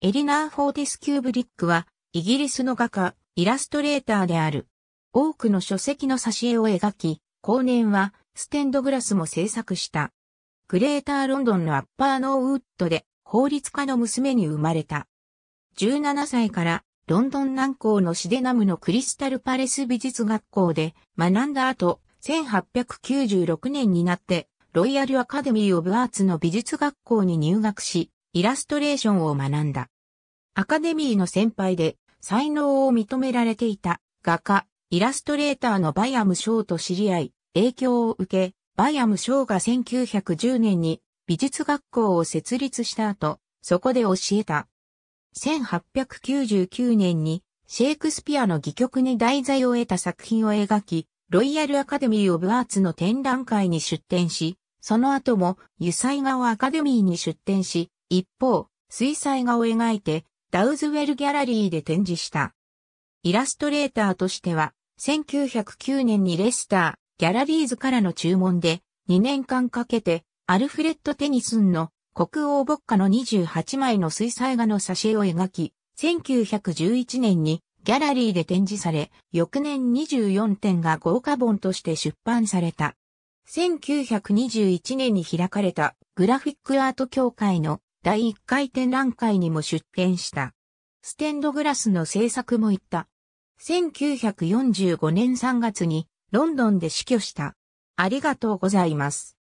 エリナー・フォーティス・キューブリックは、イギリスの画家、イラストレーターである。多くの書籍の挿絵を描き、後年は、ステンドグラスも制作した。グレーター・ロンドンのアッパー・ノーウッドで、法律家の娘に生まれた。17歳から、ロンドン南港のシデナムのクリスタル・パレス美術学校で学んだ後、1896年になって、ロイヤル・アカデミー・オブ・アーツの美術学校に入学し、イラストレーションを学んだ。アカデミーの先輩で才能を認められていた画家、イラストレーターのバイアム・ショーと知り合い、影響を受け、バイアム・ショーが1910年に美術学校を設立した後、そこで教えた。1899年にシェイクスピアの戯曲に題材を得た作品を描き、ロイヤルアカデミー・オブ・アーツの展覧会に出展し、その後も油彩画をアカデミーに出展し、一方、水彩画を描いて、ダウズウェルギャラリーで展示した。イラストレーターとしては、1909年にレスター、ギャラリーズからの注文で、2年間かけて、アルフレッド・テニスンの国王牧歌の28枚の水彩画の挿絵を描き、1911年にギャラリーで展示され、翌年24点が豪華本として出版された。1921年に開かれたグラフィックアート協会の第1回展覧会にも出展した。ステンドグラスの制作も行った。1945年3月にロンドンで死去した。ありがとうございます。